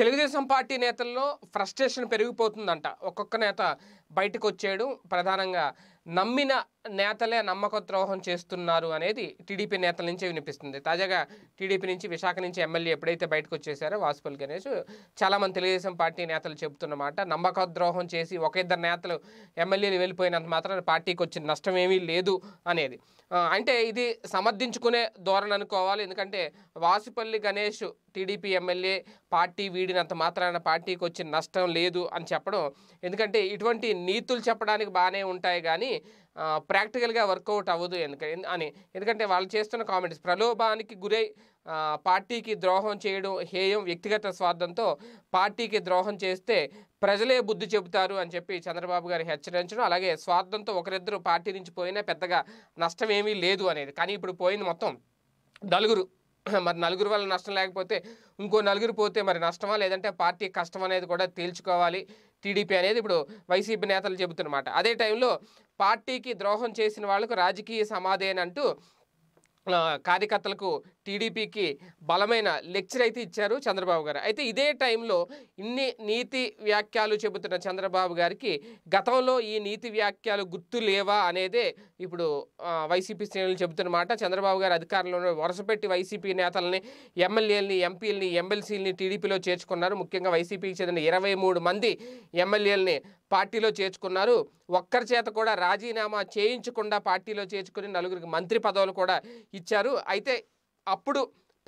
Telugu Desam party నేతల్లో frustration పెరిగిపోతుందంట ఒక్కొక్క నేత బయటకు వచ్చేయడం ప్రధానంగా నమ్మిన నేతలే నమ్మక ద్రోహం చేస్తున్నారు అనేది టీడీపీ నేతల నుంచే వినిపిస్తుంది తాజాగా టీడీపీ నుంచి విశాఖ నుంచి ఎమ్మెల్యే ఎప్పుడైతే బయటకు వచ్చేసారో వాసుపల్లి గణేష్ చాలామంది తెలుగుదేశం పార్టీ నేతలు చెబుతున్నమాట నమ్మక ద్రోహం చేసి ఒక ఇద్దరు నేతలు ఎమ్మెల్యేలు వెళ్ళిపోయినంత మాత్రం పార్టీకి వచ్చిన నష్టం ఏమీ లేదు అనేది అంటే ఇది సమర్థించుకునే ధోరణి అనుకోవాలి ఎందుకంటే Vasupalli Ganesh TDP MLA party వీడినంత మాత్రాన పార్టీకి వచ్చిన నష్టం లేదు అని చెప్పడం ఎందుకంటే ఇటువంటి నీతులు చెప్పడానికి బాగానే ఉంటాయి కానీ ప్రాక్టికల్గా వర్కౌట్ అవ్వదు ఎందుకంటే అని ఎందుకంటే వాళ్ళు చేస్తున్న కామెంట్స్ ప్రలోభానికి గురై పార్టీకి ద్రోహం చేయడం హేయం వ్యక్తిగత స్వార్థంతో పార్టీకి ద్రోహం చేస్తే ప్రజలే బుద్ధి చెబుతారు అని చెప్పి చంద్రబాబు గారు హెచ్చరించడం అలాగే స్వార్థంతో ఒకరిద్దరు పార్టీ నుంచి పోయినా పెద్దగా నష్టం ఏమీ లేదు అనేది కానీ ఇప్పుడు పోయింది మొత్తం నలుగురు మరి నలుగురు వల్ల నష్టం లేకపోతే ఇంకో నలుగురు పోతే మరి నష్టమా లేదంటే పార్టీ కష్టం అనేది కూడా తేల్చుకోవాలి టీడీపీ అనేది ఇప్పుడు వైసీపీ నేతలు చెబుతున్నమాట అదే టైంలో పార్టీకి ద్రోహం చేసిన వాళ్ళకు రాజకీయ సమాధి అంటూ కార్యకర్తలకు టీడీపీకి బలమైన లెక్చర్ అయితే ఇచ్చారు చంద్రబాబు గారు అయితే ఇదే టైంలో ఇన్ని నీతి వ్యాఖ్యలు చెబుతున్న చంద్రబాబు గారికి గతంలో ఈ నీతి వ్యాఖ్యలు గుర్తు లేవా అనేదే ఇప్పుడు వైసీపీ శ్రేణులు చెబుతున్న మాట చంద్రబాబు గారు అధికారంలో వరుసపెట్టి వైసీపీ నేతలని ఎమ్మెల్యేలని ఎంపీలని ఎమ్మెల్సీలని టీడీపీలో చేర్చుకున్నారు ముఖ్యంగా వైసీపీకి చెందిన ఇరవై మంది ఎమ్మెల్యేలని పార్టీలో చేర్చుకున్నారు ఒక్కరి చేత కూడా రాజీనామా చేయించకుండా పార్టీలో చేర్చుకుని నలుగురికి మంత్రి పదవులు కూడా ఇచ్చారు అయితే అప్పుడు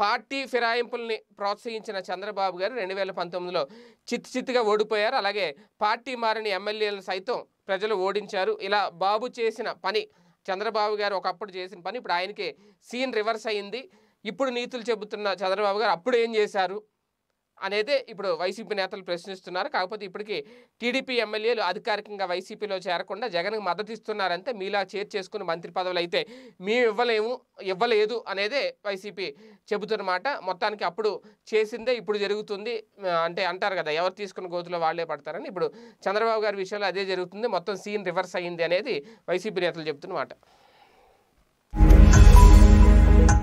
పార్టీ ఫిరాయింపుల్ని ప్రోత్సహించిన చంద్రబాబు గారు రెండు వేల పంతొమ్మిదిలో చిత్తుగా ఓడిపోయారు అలాగే పార్టీ మారిన ఎమ్మెల్యేలను సైతం ప్రజలు ఓడించారు ఇలా బాబు చేసిన పని చంద్రబాబు గారు ఒకప్పుడు చేసిన పని ఇప్పుడు ఆయనకి సీన్ రివర్స్ అయింది ఇప్పుడు నీతులు చెబుతున్న చంద్రబాబు గారు అప్పుడు ఏం చేశారు అనేది ఇప్పుడు వైసీపీ నేతలు ప్రశ్నిస్తున్నారు కాకపోతే ఇప్పటికీ టీడీపీ ఎమ్మెల్యేలు అధికారికంగా వైసీపీలో చేరకుండా జగన్కి మద్దతు ఇస్తున్నారంటే మీలా చేర్ చేసుకుని మంత్రి పదవులు అయితే మేము ఇవ్వలేము ఇవ్వలేదు అనేదే వైసీపీ చెబుతున్నమాట మొత్తానికి అప్పుడు చేసిందే ఇప్పుడు జరుగుతుంది అంటే అంటారు కదా ఎవరు తీసుకున్న గోతులో వాళ్లే పడతారని ఇప్పుడు చంద్రబాబు గారి విషయంలో అదే జరుగుతుంది మొత్తం సీన్ రివర్స్ అయ్యింది అనేది వైసీపీ నేతలు చెబుతున్నమాట